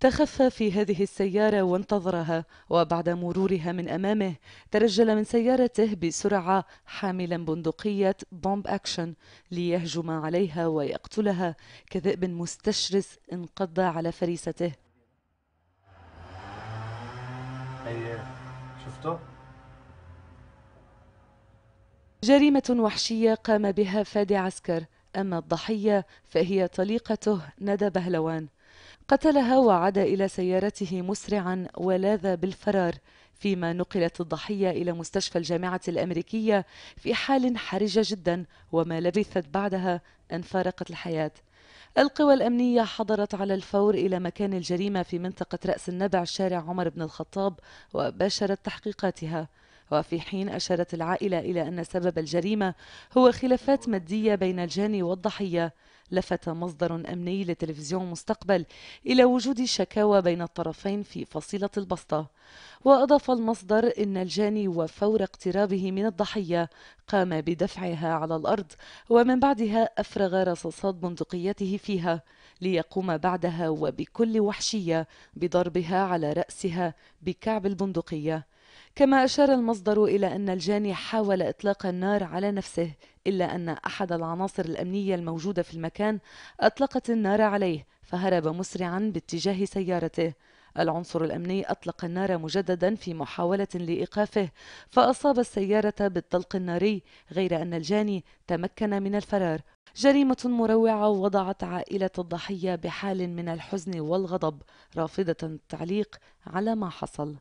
تخفى في هذه السيارة وانتظرها وبعد مرورها من أمامه ترجل من سيارته بسرعة حاملا بندقية بومب أكشن ليهجم عليها ويقتلها كذئب مستشرس انقض على فريسته أي شفته؟ جريمة وحشية قام بها فادي عسكر أما الضحية فهي طليقته ندى بهلوان قتلها وعاد إلى سيارته مسرعا ولاذ بالفرار فيما نقلت الضحية إلى مستشفى الجامعة الأمريكية في حال حرجة جدا وما لبثت بعدها أن فارقت الحياة القوى الأمنية حضرت على الفور إلى مكان الجريمة في منطقة رأس النبع شارع عمر بن الخطاب وباشرت تحقيقاتها وفي حين أشارت العائلة إلى أن سبب الجريمة هو خلافات مادية بين الجاني والضحية لفت مصدر أمني لتلفزيون مستقبل إلى وجود شكاوى بين الطرفين في فصيلة البسطة وأضاف المصدر إن الجاني وفور اقترابه من الضحية قام بدفعها على الأرض ومن بعدها أفرغ رصاصات بندقيته فيها ليقوم بعدها وبكل وحشية بضربها على رأسها بكعب البندقية كما أشار المصدر إلى أن الجاني حاول إطلاق النار على نفسه إلا أن أحد العناصر الأمنية الموجودة في المكان أطلقت النار عليه فهرب مسرعا باتجاه سيارته العنصر الأمني أطلق النار مجددا في محاولة لإيقافه فأصاب السيارة بالطلق الناري غير أن الجاني تمكن من الفرار جريمة مروعة وضعت عائلة الضحية بحال من الحزن والغضب رافضة التعليق على ما حصل